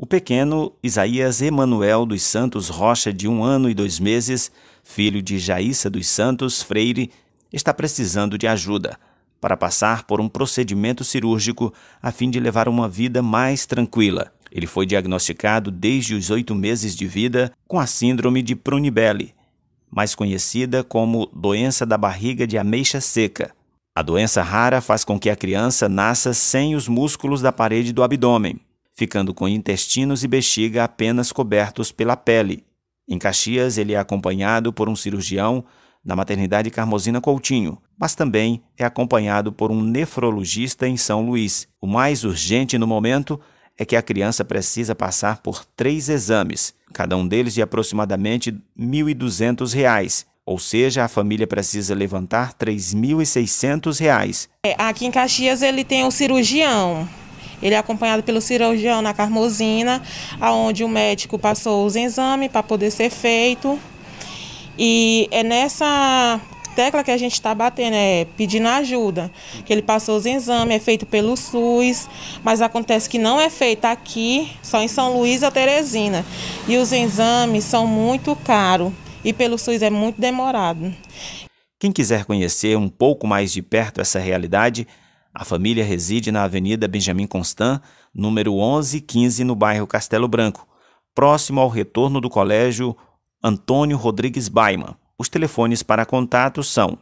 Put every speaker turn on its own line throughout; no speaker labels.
O pequeno Isaías Emanuel dos Santos Rocha, de um ano e dois meses, filho de Jaíssa dos Santos Freire, está precisando de ajuda para passar por um procedimento cirúrgico a fim de levar uma vida mais tranquila. Ele foi diagnosticado desde os oito meses de vida com a síndrome de Prunibelli, mais conhecida como doença da barriga de ameixa seca. A doença rara faz com que a criança nasça sem os músculos da parede do abdômen ficando com intestinos e bexiga apenas cobertos pela pele. Em Caxias, ele é acompanhado por um cirurgião na maternidade Carmosina Coutinho, mas também é acompanhado por um nefrologista em São Luís. O mais urgente no momento é que a criança precisa passar por três exames, cada um deles de aproximadamente R$ 1.200, ou seja, a família precisa levantar R$ 3.600.
É, aqui em Caxias ele tem um cirurgião, ele é acompanhado pelo cirurgião na Carmozina, aonde o médico passou os exames para poder ser feito. E é nessa tecla que a gente está batendo, é pedindo ajuda. Que ele passou os exames, é feito pelo SUS, mas acontece que não é feito aqui, só em São Luís ou Teresina. E os exames são muito caros e pelo SUS é muito demorado.
Quem quiser conhecer um pouco mais de perto essa realidade, a família reside na Avenida Benjamin Constant, número 1115, no bairro Castelo Branco, próximo ao retorno do Colégio Antônio Rodrigues Baiman. Os telefones para contato são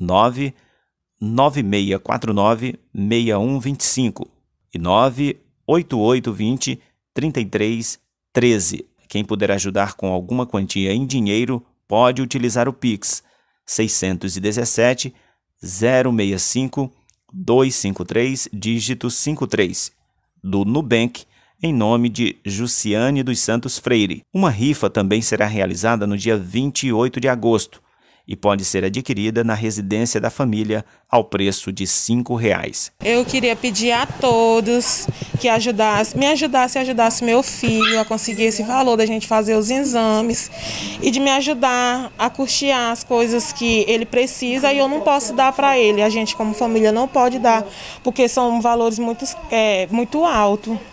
99649 6125 e 98820 3313. Quem puder ajudar com alguma quantia em dinheiro pode utilizar o Pix 617 065 253, dígito 53, do Nubank, em nome de Jussiane dos Santos Freire. Uma rifa também será realizada no dia 28 de agosto, e pode ser adquirida na residência da família ao preço de R$ reais.
Eu queria pedir a todos que ajudassem, me ajudassem, ajudassem meu filho a conseguir esse valor da gente fazer os exames e de me ajudar a custear as coisas que ele precisa e eu não posso dar para ele. A gente como família não pode dar, porque são valores muito, é, muito altos.